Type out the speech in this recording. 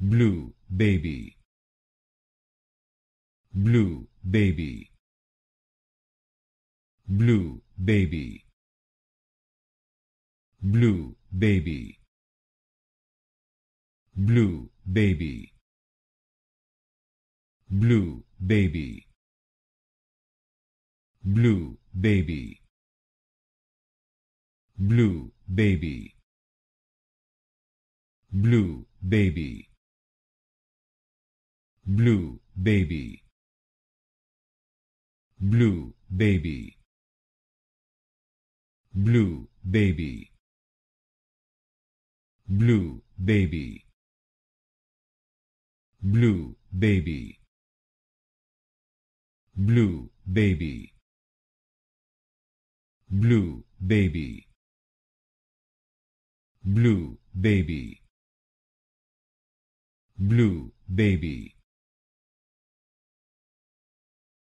blue baby blue baby blue baby blue baby blue baby blue baby blue baby blue baby blue baby blue baby blue baby blue baby blue baby blue baby blue baby blue baby blue baby blue baby